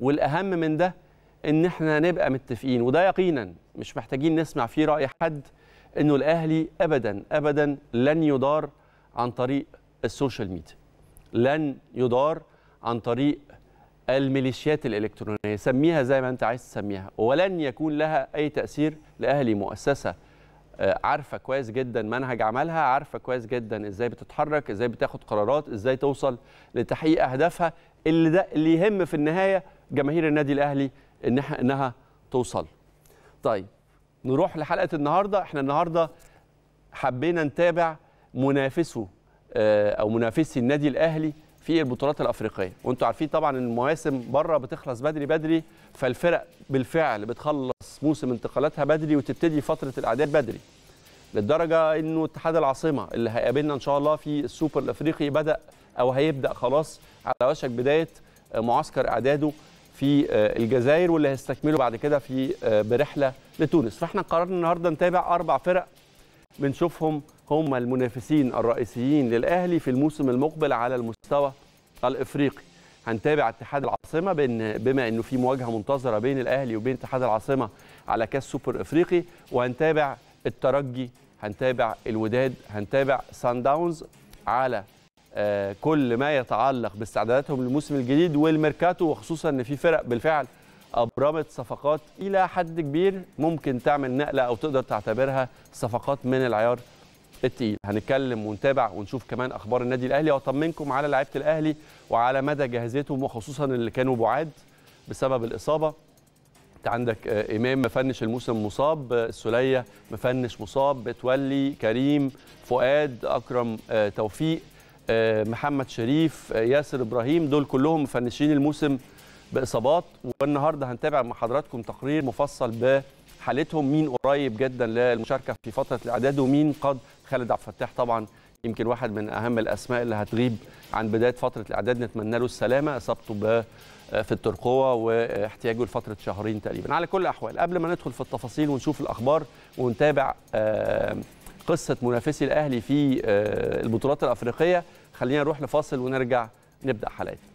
والاهم من ده ان احنا نبقى متفقين وده يقينا مش محتاجين نسمع فيه راي حد انه الاهلي ابدا ابدا لن يدار عن طريق السوشيال ميديا لن يدار عن طريق الميليشيات الالكترونيه سميها زي ما انت عايز تسميها ولن يكون لها اي تاثير لاهلي مؤسسه آه، عارفه كويس جدا منهج عملها عارفه كويس جدا ازاي بتتحرك ازاي بتاخد قرارات ازاي توصل لتحقيق اهدافها اللي ده اللي يهم في النهايه جماهير النادي الاهلي انها انها توصل طيب نروح لحلقه النهارده احنا النهارده حبينا نتابع منافسه آه، او منافسي النادي الاهلي في البطولات الافريقيه وانتم عارفين طبعا المواسم بره بتخلص بدري بدري فالفرق بالفعل بتخلص موسم انتقالاتها بدري وتبتدي فتره الاعداد بدري للدرجه انه اتحاد العاصمه اللي هيقابلنا ان شاء الله في السوبر الافريقي بدا او هيبدا خلاص على وشك بدايه آه، معسكر اعداده في آه، الجزائر واللي هيستكملوا بعد كده في آه، برحله لتونس فاحنا قررنا النهارده نتابع اربع فرق بنشوفهم هم المنافسين الرئيسيين للاهلي في الموسم المقبل على المستوى الافريقي هنتابع اتحاد العاصمه بما انه في مواجهه منتظره بين الاهلي وبين اتحاد العاصمه على كاس سوبر افريقي وهنتابع الترجي هنتابع الوداد هنتابع سان داونز على آه، كل ما يتعلق باستعداداتهم للموسم الجديد والميركاتو وخصوصا ان في فرق بالفعل ابرمت صفقات الى حد كبير ممكن تعمل نقله او تقدر تعتبرها صفقات من العيار التقيل هنتكلم ونتابع ونشوف كمان اخبار النادي الاهلي واطمنكم على لعيبه الاهلي وعلى مدى جاهزيتهم وخصوصا اللي كانوا بعاد بسبب الاصابه انت عندك آه، امام مفنش الموسم مصاب السوليه آه، مفنش مصاب بتولي كريم فؤاد اكرم توفيق آه، محمد شريف آه، ياسر ابراهيم دول كلهم مفنشين الموسم باصابات والنهارده هنتابع مع حضراتكم تقرير مفصل بحالتهم مين قريب جدا للمشاركه في فتره الاعداد ومين قد خالد عبد الفتاح طبعا يمكن واحد من اهم الاسماء اللي هتغيب عن بدايه فتره الاعداد نتمنى له السلامه اصابته آه، في الترقوه واحتياجه لفتره شهرين تقريبا على كل الاحوال قبل ما ندخل في التفاصيل ونشوف الاخبار ونتابع قصه منافسي الاهلي في آه، البطولات الافريقيه خلينا نروح لفاصل ونرجع نبدا حلقتنا